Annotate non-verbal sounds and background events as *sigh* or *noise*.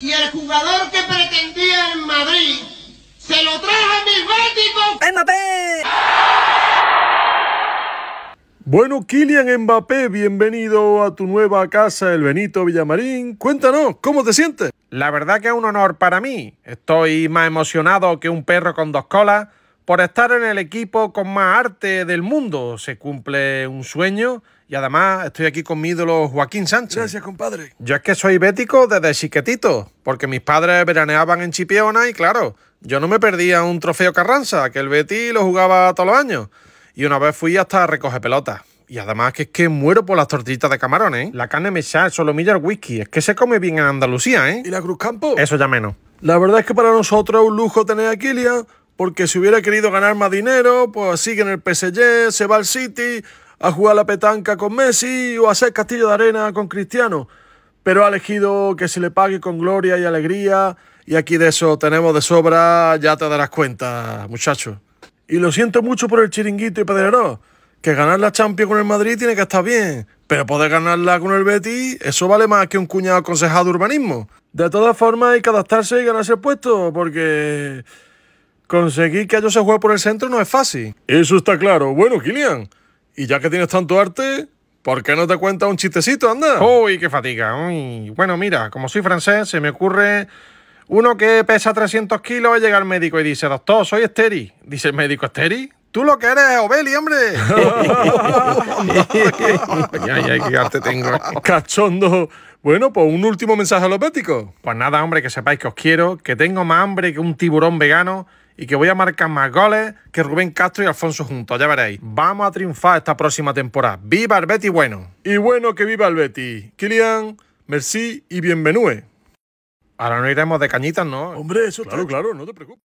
Y el jugador que pretendía en Madrid se lo trajo a mi Báltico. ¡Mbappé! Bueno, Kilian Mbappé, bienvenido a tu nueva casa, el Benito Villamarín. Cuéntanos, ¿cómo te sientes? La verdad que es un honor para mí. Estoy más emocionado que un perro con dos colas por estar en el equipo con más arte del mundo. Se cumple un sueño y además estoy aquí con mi ídolo Joaquín Sánchez. Gracias, compadre. Yo es que soy bético desde chiquetito. porque mis padres veraneaban en Chipiona y claro, yo no me perdía un trofeo Carranza, que el Betty lo jugaba todos los años. Y una vez fui hasta recoger pelotas. Y además que es que muero por las tortillitas de camarones, ¿eh? La carne mechada, solomillo, el whisky. Es que se come bien en Andalucía, ¿eh? ¿Y la Cruz Campo? Eso ya menos. La verdad es que para nosotros es un lujo tener a Kilian porque si hubiera querido ganar más dinero, pues sigue en el PSG, se va al City, a jugar la petanca con Messi o a hacer castillo de arena con Cristiano. Pero ha elegido que se le pague con gloria y alegría. Y aquí de eso tenemos de sobra, ya te darás cuenta, muchachos. Y lo siento mucho por el chiringuito y Pedreró, que ganar la Champions con el Madrid tiene que estar bien. Pero poder ganarla con el Betis, eso vale más que un cuñado aconsejado de urbanismo. De todas formas hay que adaptarse y ganarse el puesto, porque... Conseguir que ellos se juegue por el centro no es fácil. Eso está claro. Bueno, Kilian, y ya que tienes tanto arte, ¿por qué no te cuentas un chistecito, anda? Uy, qué fatiga. Bueno, mira, como soy francés, se me ocurre uno que pesa 300 kilos y llega al médico y dice, doctor, soy esteri. Dice el médico, ¿esteri? Tú lo que eres es hombre. *laughs* ay, ay, qué arte tengo. Cachondo. Bueno, pues un último mensaje a los médicos. Pues nada, hombre, que sepáis que os quiero, que tengo más hambre que un tiburón vegano y que voy a marcar más goles que Rubén Castro y Alfonso juntos, ya veréis. Vamos a triunfar esta próxima temporada. ¡Viva el Betty bueno! Y bueno que viva el Betty. Kilian, merci y bienvenue. Ahora no iremos de cañitas, ¿no? Hombre, eso claro, claro, no te preocupes.